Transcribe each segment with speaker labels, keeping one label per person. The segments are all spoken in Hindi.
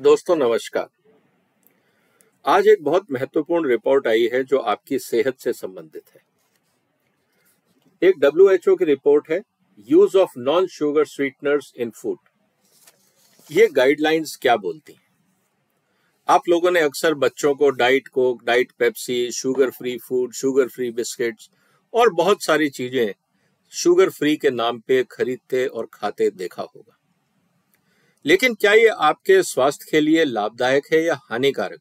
Speaker 1: दोस्तों नमस्कार आज एक बहुत महत्वपूर्ण रिपोर्ट आई है जो आपकी सेहत से संबंधित है एक डब्ल्यू की रिपोर्ट है use of non sugar sweeteners in food ये गाइडलाइंस क्या बोलती हैं आप लोगों ने अक्सर बच्चों को diet Coke diet Pepsi sugar free food sugar free biscuits और बहुत सारी चीजें शुगर फ्री के नाम पे खरीदते और खाते देखा होगा लेकिन क्या ये आपके स्वास्थ्य के लिए लाभदायक है या हानिकारक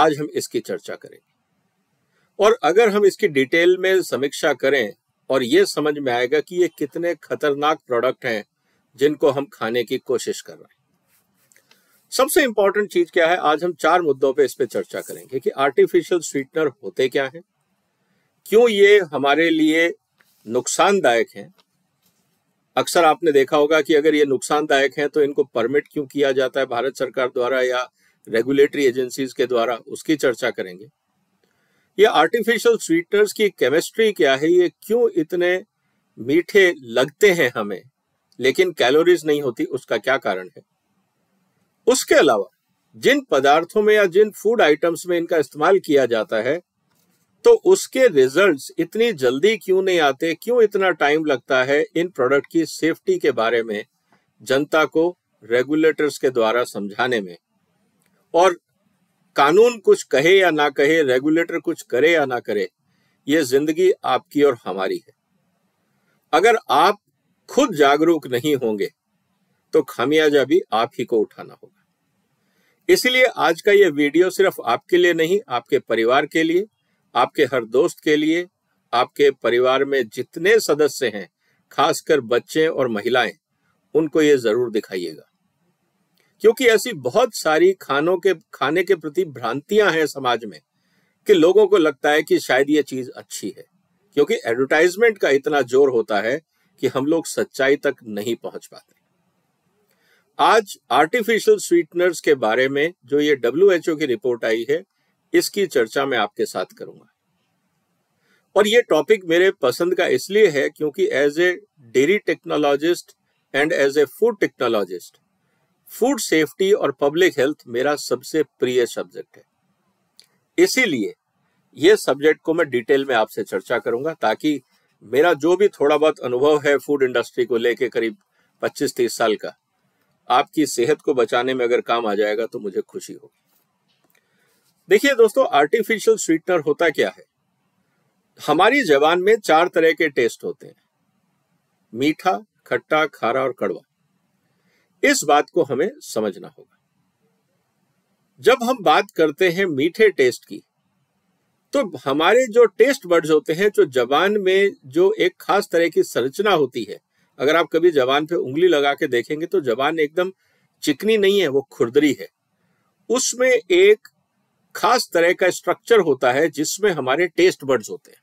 Speaker 1: आज हम इसकी चर्चा करेंगे और अगर हम इसकी डिटेल में समीक्षा करें और ये समझ में आएगा कि ये कितने खतरनाक प्रोडक्ट हैं जिनको हम खाने की कोशिश कर रहे हैं सबसे इंपॉर्टेंट चीज क्या है आज हम चार मुद्दों पे इस पे चर्चा करेंगे कि आर्टिफिशियल स्वीटनर होते क्या हैं क्यों ये हमारे लिए नुकसानदायक हैं अक्सर आपने देखा होगा कि अगर ये नुकसानदायक हैं तो इनको परमिट क्यों किया जाता है भारत सरकार द्वारा या रेगुलेटरी एजेंसीज के द्वारा उसकी चर्चा करेंगे ये आर्टिफिशियल स्वीटनर्स की केमिस्ट्री क्या है ये क्यों इतने मीठे लगते हैं हमें लेकिन कैलोरीज नहीं होती उसका क्या कारण है उसके अलावा जिन पदार्थों में या जिन फूड आइटम्स में इनका इस्तेमाल किया जाता है तो उसके रिजल्ट्स इतनी जल्दी क्यों नहीं आते क्यों इतना टाइम लगता है इन प्रोडक्ट की सेफ्टी के बारे में जनता को रेगुलेटर्स के द्वारा समझाने में और कानून कुछ कहे या ना कहे रेगुलेटर कुछ करे या ना करे ये जिंदगी आपकी और हमारी है अगर आप खुद जागरूक नहीं होंगे तो खामियाजा भी आप ही को उठाना होगा इसलिए आज का ये वीडियो सिर्फ आपके लिए नहीं आपके परिवार के लिए आपके हर दोस्त के लिए आपके परिवार में जितने सदस्य हैं खासकर बच्चे और महिलाएं उनको ये जरूर दिखाइएगा क्योंकि ऐसी बहुत सारी खानों के खाने के प्रति भ्रांतियां हैं समाज में कि लोगों को लगता है कि शायद ये चीज अच्छी है क्योंकि एडवर्टाइजमेंट का इतना जोर होता है कि हम लोग सच्चाई तक नहीं पहुंच पाते आज आर्टिफिशियल स्वीटनर्स के बारे में जो ये डब्ल्यू की रिपोर्ट आई है इसकी चर्चा मैं आपके साथ करूंगा और ये टॉपिक मेरे पसंद का इसलिए है क्योंकि as a dairy technologist and as a food technologist food safety और पब्लिक हेल्थ मेरा सबसे प्रिय सब्जेक्ट है इसीलिए यह सब्जेक्ट को मैं डिटेल में आपसे चर्चा करूंगा ताकि मेरा जो भी थोड़ा बहुत अनुभव है फूड इंडस्ट्री को लेके करीब 25-30 साल का आपकी सेहत को बचाने में अगर काम आ जाएगा तो मुझे खुशी होगी देखिए दोस्तों आर्टिफिशियल स्वीटनर होता क्या है हमारी जबान में चार तरह के टेस्ट होते हैं मीठा खट्टा खारा और कड़वा इस बात को हमें समझना होगा जब हम बात करते हैं मीठे टेस्ट की तो हमारे जो टेस्ट बर्ड्स होते हैं जो जबान में जो एक खास तरह की संरचना होती है अगर आप कभी जबान पे उंगली लगा के देखेंगे तो जबान एकदम चिकनी नहीं है वो खुरदरी है उसमें एक खास तरह का स्ट्रक्चर होता है जिसमें हमारे टेस्ट बर्ड्स होते हैं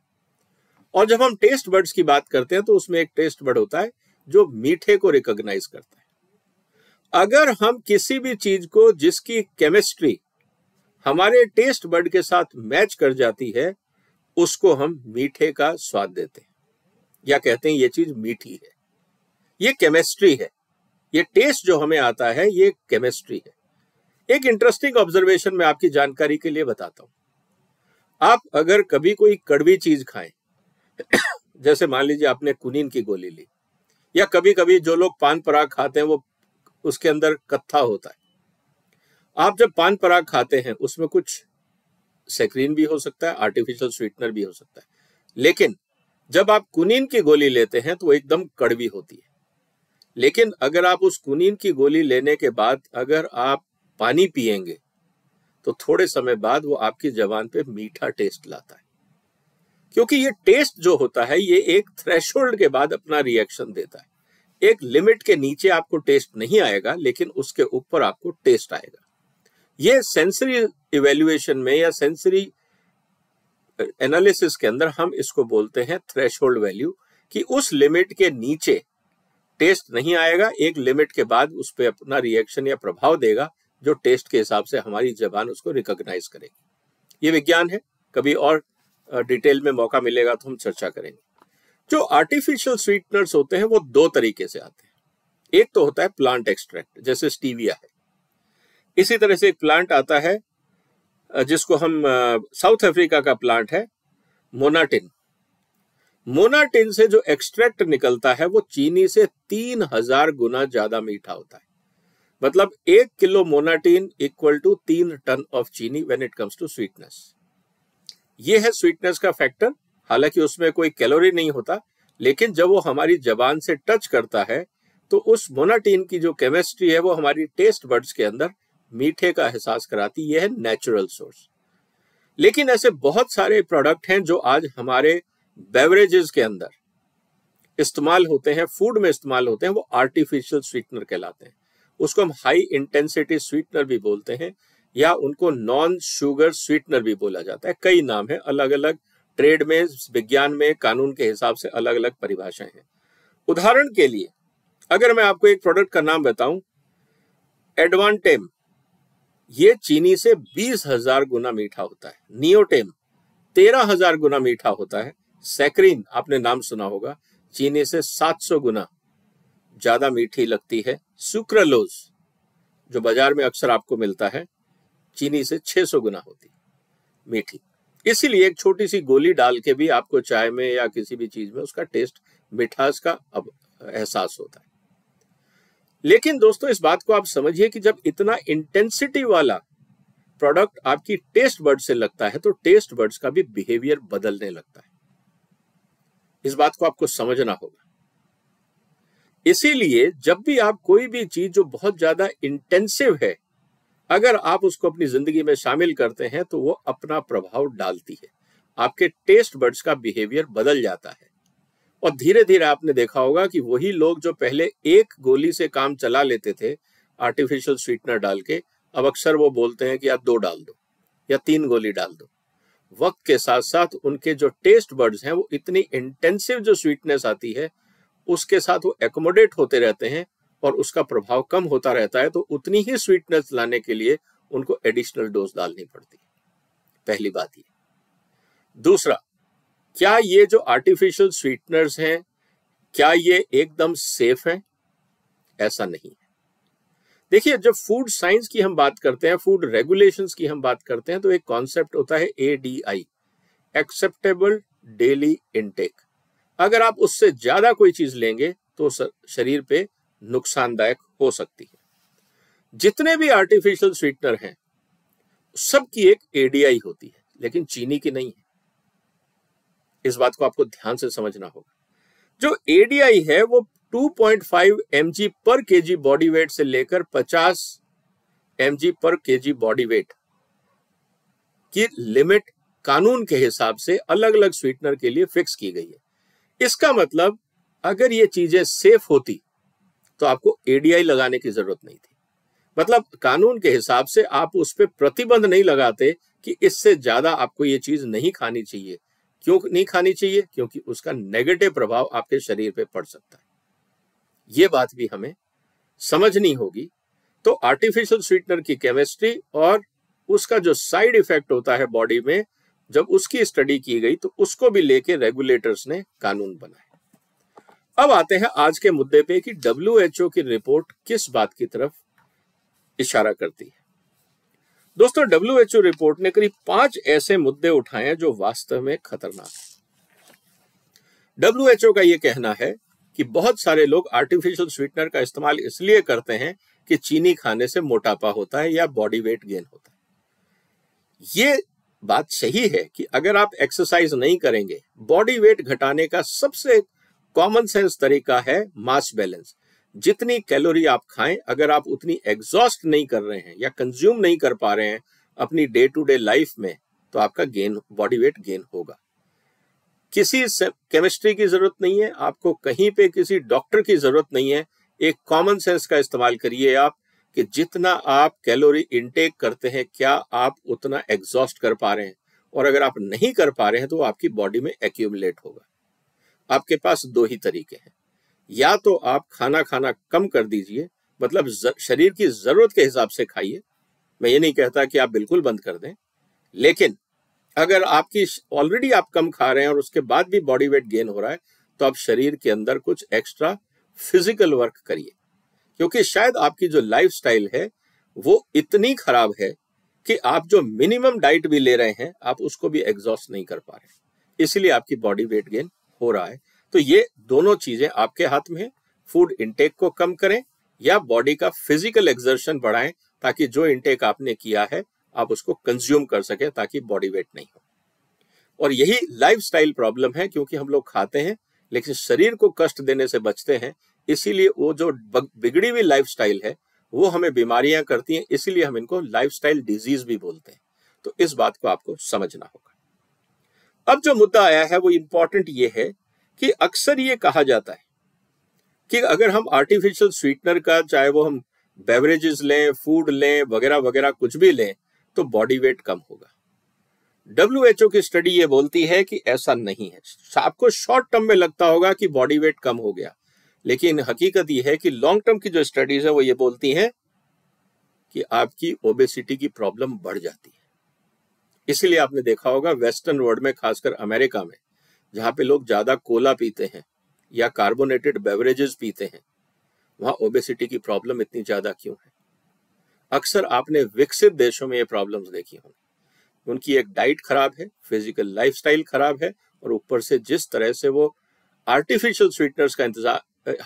Speaker 1: और जब हम टेस्ट बर्ड्स की बात करते हैं तो उसमें एक टेस्ट बर्ड होता है जो मीठे को रिकॉग्नाइज करता है अगर हम किसी भी चीज को जिसकी केमिस्ट्री हमारे टेस्ट बर्ड के साथ मैच कर जाती है उसको हम मीठे का स्वाद देते हैं या कहते हैं ये चीज मीठी है ये केमिस्ट्री है ये टेस्ट जो हमें आता है ये केमिस्ट्री है एक इंटरेस्टिंग ऑब्जर्वेशन मैं आपकी जानकारी के लिए बताता हूं आप अगर कभी कोई कड़वी चीज खाएं जैसे मान लीजिए आपने कुनीन की गोली ली या कभी कभी जो लोग पान पराग खाते हैं वो उसके अंदर कत्था होता है आप जब पान पराग खाते हैं उसमें कुछ सेक्रीन भी हो सकता है आर्टिफिशियल स्वीटनर भी हो सकता है लेकिन जब आप कुनीन की गोली लेते हैं तो एकदम कड़वी होती है लेकिन अगर आप उस कुनीन की गोली लेने के बाद अगर आप पानी पिएंगे तो थोड़े समय बाद वो आपकी जबान पे मीठा टेस्ट लाता है क्योंकि ये टेस्ट जो होता है ये एक थ्रेश के बाद अपना रिएक्शन देता है एक लिमिट के नीचे आपको टेस्ट नहीं आएगा लेकिन उसके ऊपर आपको टेस्ट आएगा ये सेंसरी इवेल्युएशन में या सेंसरी एनालिसिस के अंदर हम इसको बोलते हैं थ्रेश वैल्यू कि उस लिमिट के नीचे टेस्ट नहीं आएगा एक लिमिट के बाद उस पर अपना रिएक्शन या प्रभाव देगा जो टेस्ट के हिसाब से हमारी जबान उसको रिकॉग्नाइज करेगी ये विज्ञान है कभी और डिटेल में मौका मिलेगा तो हम चर्चा करेंगे जो आर्टिफिशियल स्वीटनर्स होते हैं वो दो तरीके से आते हैं एक तो होता है प्लांट एक्सट्रैक्ट जैसे स्टीविया है इसी तरह से एक प्लांट आता है जिसको हम साउथ अफ्रीका का प्लांट है मोनाटिन मोनाटिन से जो एक्सट्रैक्ट निकलता है वो चीनी से तीन हजार गुना ज्यादा मीठा होता है मतलब एक किलो मोनाटीन इक्वल टू तीन टन ऑफ चीनी when it comes to sweetness ये है स्वीटनेस का फैक्टर हालांकि उसमें कोई कैलोरी नहीं होता लेकिन जब वो हमारी जबान से टच करता है तो उस मोनाटीन की जो केमिस्ट्री है वो हमारी टेस्ट बर्ड्स के अंदर मीठे का एहसास कराती यह है नेचुरल सोर्स लेकिन ऐसे बहुत सारे प्रोडक्ट हैं जो आज हमारे बेवरेजेस के अंदर इस्तेमाल होते हैं फूड में इस्तेमाल होते हैं वो आर्टिफिशियल स्वीटनर कहलाते हैं उसको हम हाई इंटेंसिटी स्वीटनर भी बोलते हैं या उनको नॉन शुगर स्वीटनर भी बोला जाता है कई नाम है अलग अलग ट्रेड में विज्ञान में कानून के हिसाब से अलग अलग परिभाषाएं हैं उदाहरण के लिए अगर मैं आपको एक प्रोडक्ट का नाम बताऊं एडवांटेम ये चीनी से बीस हजार गुना मीठा होता है नियोटेम तेरह हजार गुना मीठा होता है सैक्रीन आपने नाम सुना होगा चीनी से सात सौ गुना ज़्यादा मीठी लगती है सुक्रलोज जो बाजार में अक्सर आपको मिलता है चीनी से 600 गुना होती मीठी इसीलिए एक छोटी सी गोली डाल के भी आपको चाय में या किसी भी चीज में उसका टेस्ट मिठास का अब एहसास होता है लेकिन दोस्तों इस बात को आप समझिए कि जब इतना इंटेंसिटी वाला प्रोडक्ट आपकी टेस्ट बर्ड से लगता है तो टेस्ट बर्ड्स का भी बिहेवियर बदलने लगता है इस बात को आपको समझना होगा इसीलिए जब भी आप कोई भी चीज जो बहुत ज्यादा इंटेंसिव है अगर आप उसको अपनी जिंदगी में शामिल करते हैं तो वो अपना प्रभाव डालती है आपके टेस्ट बर्ड्स का बिहेवियर बदल जाता है और धीरे धीरे आपने देखा होगा कि वही लोग जो पहले एक गोली से काम चला लेते थे आर्टिफिशियल स्वीटनर डाल के अब अक्सर वो बोलते हैं कि आप दो डाल दो या तीन गोली डाल दो वक्त के साथ साथ उनके जो टेस्ट बर्ड्स हैं वो इतनी इंटेंसिव जो स्वीटनेस आती है उसके साथ वो एकोमोडेट होते रहते हैं और उसका प्रभाव कम होता रहता है तो उतनी ही स्वीटनेस लाने के लिए उनको एडिशनल डोज डालनी पड़ती है पहली बात ये दूसरा क्या ये जो आर्टिफिशियल स्वीटनर्स हैं क्या ये एकदम सेफ है ऐसा नहीं है देखिए जब फूड साइंस की हम बात करते हैं फूड रेगुलेशंस की हम बात करते हैं तो एक कॉन्सेप्ट होता है A D I acceptable daily intake अगर आप उससे ज़्यादा कोई चीज़ लेंगे तो शरीर पे नुकसानदायक हो सकती है जितने भी आर्टिफिशियल स्वीटनर हैं सबकी एक एडीआई होती है लेकिन चीनी की नहीं है इस बात को आपको ध्यान से समझना होगा जो एडीआई है वो 2.5 पॉइंट पर के बॉडी वेट से लेकर 50 एम पर के बॉडी वेट की लिमिट कानून के हिसाब से अलग अलग स्वीटनर के लिए फिक्स की गई है इसका मतलब अगर ये चीजें सेफ होती तो आपको एडीआई लगाने की जरूरत नहीं थी मतलब कानून के हिसाब से आप उस पर प्रतिबंध नहीं लगाते कि इससे ज्यादा आपको ये चीज नहीं खानी चाहिए क्यों नहीं खानी चाहिए क्योंकि उसका नेगेटिव प्रभाव आपके शरीर पे पड़ सकता है ये बात भी हमें समझनी होगी तो आर्टिफिशियल स्वीटनर की केमिस्ट्री और उसका जो साइड इफेक्ट होता है बॉडी में जब उसकी स्टडी की गई तो उसको भी लेके रेगुलेटर्स ने कानून बनाए अब आते हैं आज के मुद्दे पे कि डब्ल्यू की रिपोर्ट किस बात की तरफ इशारा करती है दोस्तों डब्ल्यू रिपोर्ट ने करीब पांच ऐसे मुद्दे उठाए हैं जो वास्तव में खतरनाक है डब्ल्यू का यह कहना है कि बहुत सारे लोग आर्टिफिशियल स्वीटनर का इस्तेमाल इसलिए करते हैं कि चीनी खाने से मोटापा होता है या बॉडी वेट गेन होता है ये बात सही है कि अगर आप एक्सरसाइज नहीं करेंगे बॉडी वेट घटाने का सबसे कॉमन सेंस तरीका है मास बैलेंस जितनी कैलोरी आप खाएं अगर आप उतनी एग्जॉस्ट नहीं कर रहे हैं या कंज्यूम नहीं कर पा रहे हैं अपनी डे टू डे लाइफ में तो आपका गेन बॉडी वेट गेन होगा किसी केमिस्ट्री की जरूरत नहीं है आपको कहीं पे किसी डॉक्टर की जरूरत नहीं है एक कॉमन सेंस का इस्तेमाल करिए आप कि जितना आप कैलोरी इनटेक करते हैं क्या आप उतना एग्जॉस्ट कर पा रहे हैं और अगर आप नहीं कर पा रहे हैं तो आपकी बॉडी में एक्यूमुलेट होगा आपके पास दो ही तरीके हैं या तो आप खाना खाना कम कर दीजिए मतलब शरीर की जरूरत के हिसाब से खाइए मैं ये नहीं कहता कि आप बिल्कुल बंद कर दें लेकिन अगर आपकी ऑलरेडी आप कम खा रहे हैं और उसके बाद भी बॉडी वेट गेन हो रहा है तो आप शरीर के अंदर कुछ एक्स्ट्रा फिजिकल वर्क करिए क्योंकि शायद आपकी जो लाइफ है वो इतनी खराब है कि आप जो मिनिमम डाइट भी ले रहे हैं आप उसको भी एग्जॉस्ट नहीं कर पा रहे इसलिए आपकी बॉडी वेट गेन हो रहा है तो ये दोनों चीजें आपके हाथ में फूड इंटेक को कम करें या बॉडी का फिजिकल एक्सर्शन बढ़ाएं ताकि जो इंटेक आपने किया है आप उसको कंज्यूम कर सके ताकि बॉडी वेट नहीं हो और यही लाइफ प्रॉब्लम है क्योंकि हम लोग खाते हैं लेकिन शरीर को कष्ट देने से बचते हैं इसीलिए वो जो बिगड़ी हुई लाइफ है वो हमें बीमारियां करती हैं इसीलिए हम इनको लाइफ डिजीज भी बोलते हैं तो इस बात को आपको समझना होगा अब जो मुद्दा आया है वो इम्पोर्टेंट ये है कि अक्सर ये कहा जाता है कि अगर हम आर्टिफिशियल स्वीटनर का चाहे वो हम बेवरेजेस लें फूड लें वगैरह वगैरह कुछ भी लें तो बॉडी वेट कम होगा डब्ल्यू की स्टडी ये बोलती है कि ऐसा नहीं है आपको शॉर्ट टर्म में लगता होगा कि बॉडी वेट कम हो गया लेकिन हकीकत यह है कि लॉन्ग टर्म की जो स्टडीज है वो ये बोलती हैं कि आपकी ओबेसिटी की प्रॉब्लम बढ़ जाती है इसीलिए आपने देखा होगा वेस्टर्न वर्ल्ड में खासकर अमेरिका में जहां पे लोग ज्यादा कोला पीते हैं या कार्बोनेटेड बेवरेजेस पीते हैं वहां ओबेसिटी की प्रॉब्लम इतनी ज्यादा क्यों है अक्सर आपने विकसित देशों में ये प्रॉब्लम देखी होंगी उनकी एक डाइट खराब है फिजिकल लाइफ खराब है और ऊपर से जिस तरह से वो आर्टिफिशियल स्वीटनर्स का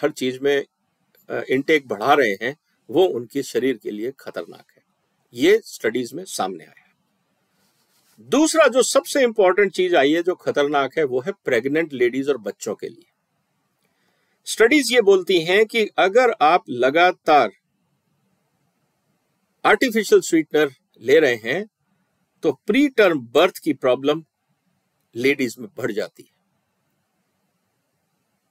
Speaker 1: हर चीज में इनटेक बढ़ा रहे हैं वो उनके शरीर के लिए खतरनाक है ये स्टडीज में सामने आया दूसरा जो सबसे इंपॉर्टेंट चीज आई है जो खतरनाक है वो है प्रेग्नेंट लेडीज और बच्चों के लिए स्टडीज ये बोलती हैं कि अगर आप लगातार आर्टिफिशियल स्वीटनर ले रहे हैं तो प्री टर्म बर्थ की प्रॉब्लम लेडीज में बढ़ जाती है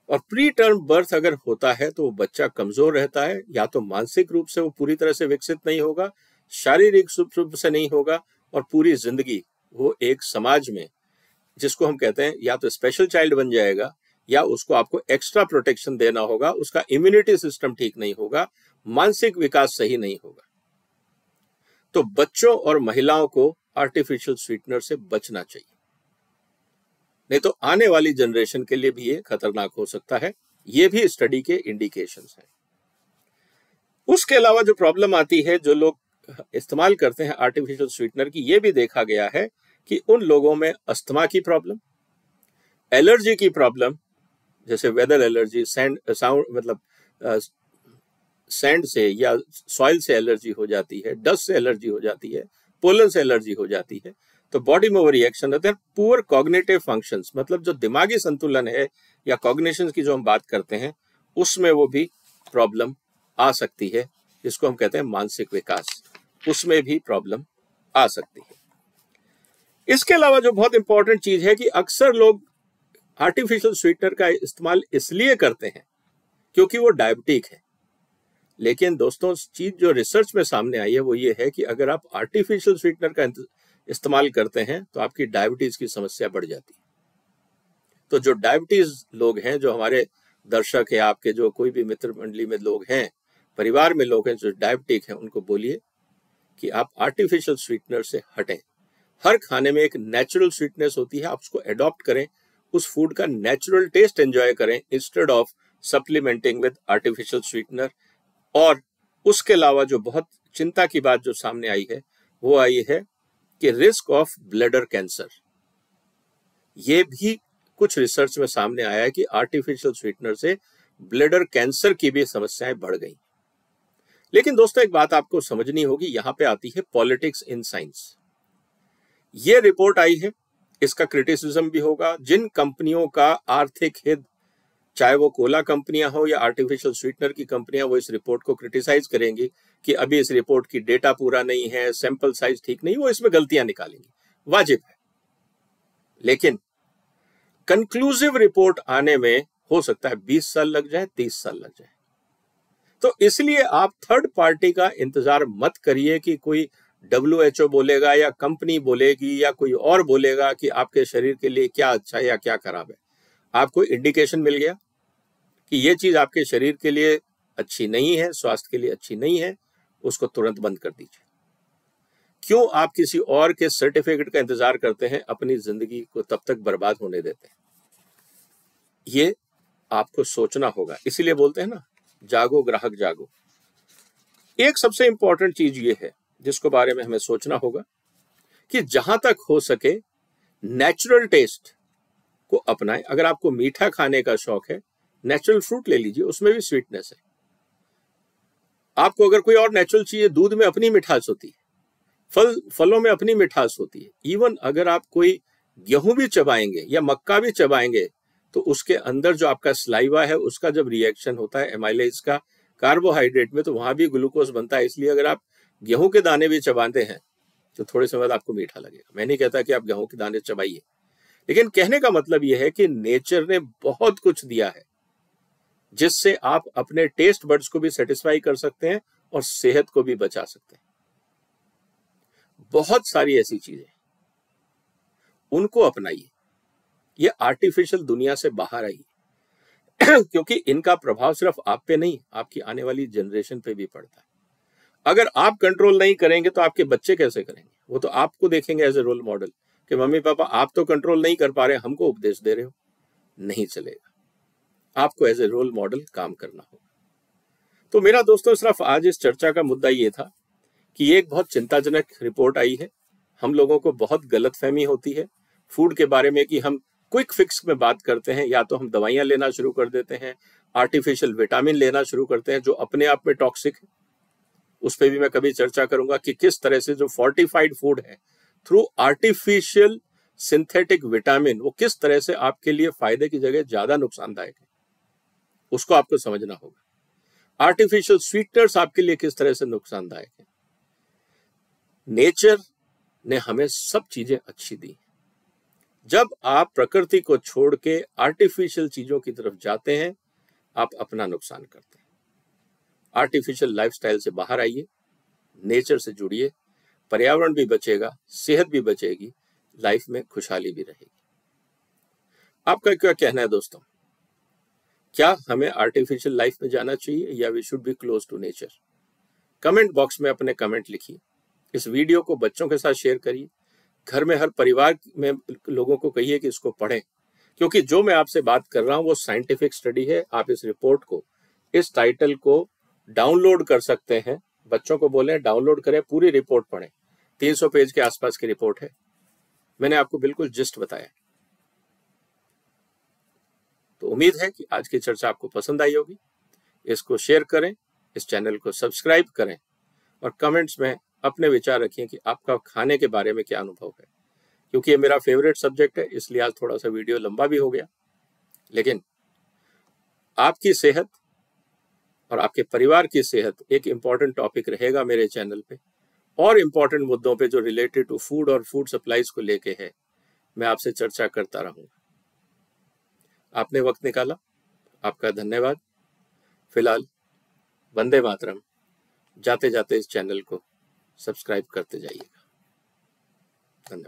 Speaker 1: और प्री टर्म बर्थ अगर होता है तो वो बच्चा कमजोर रहता है या तो मानसिक रूप से वो पूरी तरह से विकसित नहीं होगा शारीरिक रूप से नहीं होगा और पूरी जिंदगी वो एक समाज में जिसको हम कहते हैं या तो स्पेशल चाइल्ड बन जाएगा या उसको आपको एक्स्ट्रा प्रोटेक्शन देना होगा उसका इम्यूनिटी सिस्टम ठीक नहीं होगा मानसिक विकास सही नहीं होगा तो बच्चों और महिलाओं को आर्टिफिशियल स्वीटनर से बचना चाहिए नहीं तो आने वाली जनरेशन के लिए भी ये खतरनाक हो सकता है ये भी स्टडी के इंडिकेशन हैं उसके अलावा जो प्रॉब्लम आती है जो लोग इस्तेमाल करते हैं आर्टिफिशियल स्वीटनर की ये भी देखा गया है कि उन लोगों में अस्थमा की प्रॉब्लम एलर्जी की प्रॉब्लम जैसे वेदर एलर्जी सैंड साउंड मतलब सैंड से या सॉइल से एलर्जी हो जाती है डस्ट से एलर्जी हो जाती है पोलन से एलर्जी हो जाती है तो बॉडी में वो रिएक्शन रहते हैं पुअर कॉग्नेटिव फंक्शन मतलब जो दिमागी संतुलन है या कॉग्नेशन की जो हम बात करते हैं उसमें वो भी प्रॉब्लम आ सकती है जिसको हम कहते हैं मानसिक विकास उसमें भी प्रॉब्लम आ सकती है इसके अलावा जो बहुत इंपॉर्टेंट चीज है कि अक्सर लोग आर्टिफिशियल स्वीटनर का इस्तेमाल इसलिए करते हैं क्योंकि वो डायबिटिक है लेकिन दोस्तों चीज जो रिसर्च में सामने आई है वो ये है कि अगर आप आर्टिफिशियल स्वीटनर का इस्तेमाल करते हैं तो आपकी डायबिटीज की समस्या बढ़ जाती है तो जो डायबिटीज लोग हैं जो हमारे दर्शक है आपके जो कोई भी मित्र मंडली में लोग हैं परिवार में लोग हैं जो डायबिटिक हैं उनको बोलिए कि आप आर्टिफिशियल स्वीटनर से हटें हर खाने में एक नेचुरल स्वीटनेस होती है आप उसको एडॉप्ट करें उस फूड का नेचुरल टेस्ट एंजॉय करें instead of supplementing with artificial sweetener और उसके अलावा जो बहुत चिंता की बात जो सामने आई है वो आई है कि रिस्क ऑफ ब्लडर कैंसर ये भी कुछ रिसर्च में सामने आया कि आर्टिफिशियल स्वीटनर से ब्लडर कैंसर की भी समस्याएं बढ़ गई लेकिन दोस्तों एक बात आपको समझनी होगी यहां पे आती है पॉलिटिक्स इन साइंस ये रिपोर्ट आई है इसका क्रिटिसिज्म भी होगा जिन कंपनियों का आर्थिक हित चाहे वो कोला कंपनियां हो या आर्टिफिशियल स्वीटनर की कंपनियां वो इस रिपोर्ट को क्रिटिसाइज करेंगी कि अभी इस रिपोर्ट की डेटा पूरा नहीं है सैंपल साइज ठीक नहीं वो इसमें गलतियां निकालेंगी वाजिब है लेकिन कंक्लूसिव रिपोर्ट आने में हो सकता है बीस साल लग जाए तीस साल लग जाए तो इसलिए आप थर्ड पार्टी का इंतजार मत करिए कि कोई डब्ल्यू बोलेगा या कंपनी बोलेगी या कोई और बोलेगा कि आपके शरीर के लिए क्या अच्छा है या क्या खराब है आपको इंडिकेशन मिल गया कि ये चीज आपके शरीर के लिए अच्छी नहीं है स्वास्थ्य के लिए अच्छी नहीं है उसको तुरंत बंद कर दीजिए क्यों आप किसी और के सर्टिफिकेट का इंतजार करते हैं अपनी जिंदगी को तब तक बर्बाद होने देते हैं ये आपको सोचना होगा इसीलिए बोलते हैं ना जागो ग्राहक जागो एक सबसे इंपॉर्टेंट चीज ये है जिसको बारे में हमें सोचना होगा कि जहां तक हो सके नेचुरल टेस्ट को अपनाएं अगर आपको मीठा खाने का शौक है नेचुरल फ्रूट ले लीजिए उसमें भी स्वीटनेस है आपको अगर कोई और नेचुरल है दूध में अपनी मिठास होती है फल फलों में अपनी मिठास होती है इवन अगर आप कोई गेहूं भी चबाएंगे या मक्का भी चबाएंगे तो उसके अंदर जो आपका स्लाइवा है उसका जब रिएक्शन होता है एमाइलेज का कार्बोहाइड्रेट में तो वहां भी ग्लूकोज बनता है इसलिए अगर आप गेहूं के दाने भी चबाते हैं तो थोड़े समय बाद आपको मीठा लगेगा मैं नहीं कहता कि आप गेहूं के दाने चबाइए लेकिन कहने का मतलब यह है कि नेचर ने बहुत कुछ दिया है जिससे आप अपने टेस्ट बर्ड्स को भी सेटिस्फाई कर सकते हैं और सेहत को भी बचा सकते हैं बहुत सारी ऐसी चीजें उनको अपनाइए ये आर्टिफिशियल दुनिया से बाहर आइए क्योंकि इनका प्रभाव सिर्फ आप पे नहीं आपकी आने वाली जनरेशन पे भी पड़ता है अगर आप कंट्रोल नहीं करेंगे तो आपके बच्चे कैसे करेंगे वो तो आपको देखेंगे एज ए रोल मॉडल कि मम्मी पापा आप तो कंट्रोल नहीं कर पा रहे हमको उपदेश दे रहे हो नहीं चलेगा आपको एज ए रोल मॉडल काम करना होगा तो मेरा दोस्तों सिर्फ आज इस चर्चा का मुद्दा ये था कि एक बहुत चिंताजनक रिपोर्ट आई है हम लोगों को बहुत गलत फहमी होती है फूड के बारे में कि हम क्विक फिक्स में बात करते हैं या तो हम दवाइयां लेना शुरू कर देते हैं आर्टिफिशियल विटामिन लेना शुरू करते हैं जो अपने आप में टॉक्सिक है उस पर भी मैं कभी चर्चा करूंगा कि किस तरह से जो फोर्टिफाइड फूड है थ्रू आर्टिफिशियल सिंथेटिक विटामिन वो किस तरह से आपके लिए फायदे की जगह ज्यादा नुकसानदायक है उसको आपको समझना होगा आर्टिफिशियल स्वीटनर्स आपके लिए किस तरह से नुकसानदायक है नेचर ने हमें सब चीजें अच्छी दी जब आप प्रकृति को छोड़ के आर्टिफिशियल चीजों की तरफ जाते हैं आप अपना नुकसान करते हैं आर्टिफिशियल लाइफस्टाइल से बाहर आइए नेचर से जुड़िए पर्यावरण भी बचेगा सेहत भी बचेगी लाइफ में खुशहाली भी रहेगी आपका क्या कहना है दोस्तों क्या हमें आर्टिफिशियल लाइफ में जाना चाहिए या we should be close to nature comment box में अपने कमेंट लिखिए इस वीडियो को बच्चों के साथ शेयर करिए घर में हर परिवार में लोगों को कहिए कि इसको पढ़ें क्योंकि जो मैं आपसे बात कर रहा हूँ वो साइंटिफिक स्टडी है आप इस रिपोर्ट को इस टाइटल को डाउनलोड कर सकते हैं बच्चों को बोले डाउनलोड करें पूरी रिपोर्ट पढ़ें 300 पेज के आसपास की रिपोर्ट है मैंने आपको बिल्कुल जिस्ट बताया तो उम्मीद है कि आज की चर्चा आपको पसंद आई होगी इसको शेयर करें इस चैनल को सब्सक्राइब करें और कमेंट्स में अपने विचार रखिए कि आपका खाने के बारे में क्या अनुभव है क्योंकि ये मेरा फेवरेट सब्जेक्ट है इसलिए आज थोड़ा सा वीडियो लंबा भी हो गया लेकिन आपकी सेहत और आपके परिवार की सेहत एक इम्पॉर्टेंट टॉपिक रहेगा मेरे चैनल पे और इम्पॉर्टेंट मुद्दों पे जो रिलेटेड टू फूड और फूड सप्लाईज को लेके है मैं आपसे चर्चा करता रहूंगा आपने वक्त निकाला आपका धन्यवाद फिलहाल वंदे मातरम जाते जाते इस चैनल को सब्सक्राइब करते जाइएगा धन्यवाद